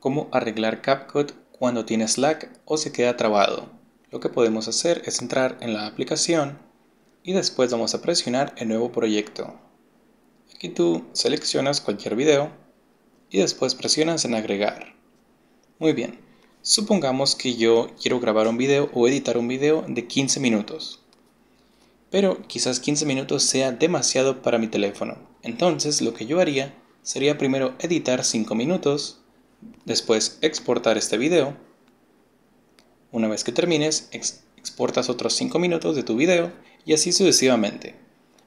cómo arreglar CapCut cuando tiene Slack o se queda trabado. Lo que podemos hacer es entrar en la aplicación y después vamos a presionar el nuevo proyecto. Aquí tú seleccionas cualquier video y después presionas en agregar. Muy bien, supongamos que yo quiero grabar un video o editar un video de 15 minutos. Pero quizás 15 minutos sea demasiado para mi teléfono. Entonces lo que yo haría sería primero editar 5 minutos Después exportar este video. Una vez que termines, exportas otros 5 minutos de tu video y así sucesivamente.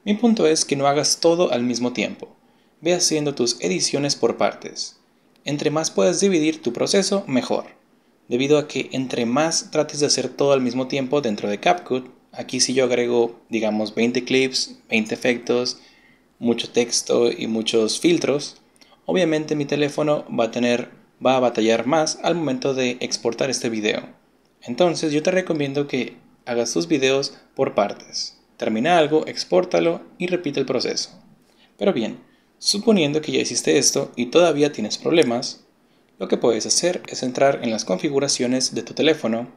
Mi punto es que no hagas todo al mismo tiempo. Ve haciendo tus ediciones por partes. Entre más puedas dividir tu proceso, mejor. Debido a que entre más trates de hacer todo al mismo tiempo dentro de CapCut, aquí si yo agrego, digamos, 20 clips, 20 efectos, mucho texto y muchos filtros, obviamente mi teléfono va a tener va a batallar más al momento de exportar este video. Entonces yo te recomiendo que hagas tus videos por partes. Termina algo, expórtalo y repite el proceso. Pero bien, suponiendo que ya hiciste esto y todavía tienes problemas, lo que puedes hacer es entrar en las configuraciones de tu teléfono.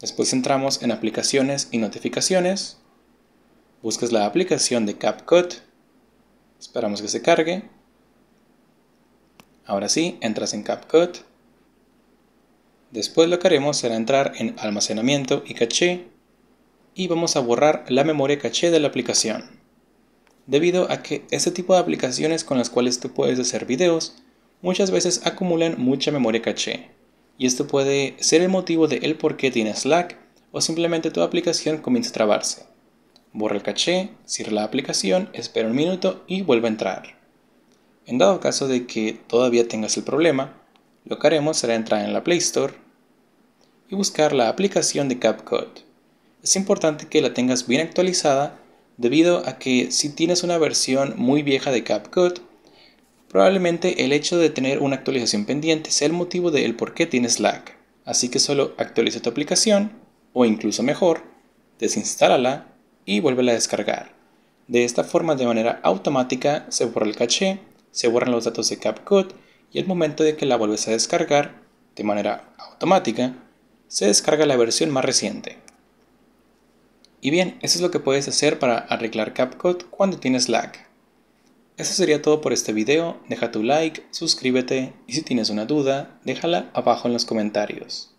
Después entramos en aplicaciones y notificaciones. Buscas la aplicación de CapCut. Esperamos que se cargue. Ahora sí, entras en CapCut. Después lo que haremos será entrar en almacenamiento y caché y vamos a borrar la memoria caché de la aplicación. Debido a que este tipo de aplicaciones con las cuales tú puedes hacer videos muchas veces acumulan mucha memoria caché y esto puede ser el motivo de el por qué tienes lag o simplemente tu aplicación comienza a trabarse. Borra el caché, cierra la aplicación, espera un minuto y vuelve a entrar. En dado caso de que todavía tengas el problema, lo que haremos será entrar en la Play Store y buscar la aplicación de CapCut. Es importante que la tengas bien actualizada debido a que si tienes una versión muy vieja de CapCut, probablemente el hecho de tener una actualización pendiente sea el motivo del de por qué tienes lag. Así que solo actualiza tu aplicación o incluso mejor, desinstálala y vuélvela a descargar. De esta forma de manera automática se borra el caché se borran los datos de CapCut y al momento de que la vuelves a descargar, de manera automática, se descarga la versión más reciente. Y bien, eso es lo que puedes hacer para arreglar CapCut cuando tienes lag. Eso sería todo por este video, deja tu like, suscríbete y si tienes una duda, déjala abajo en los comentarios.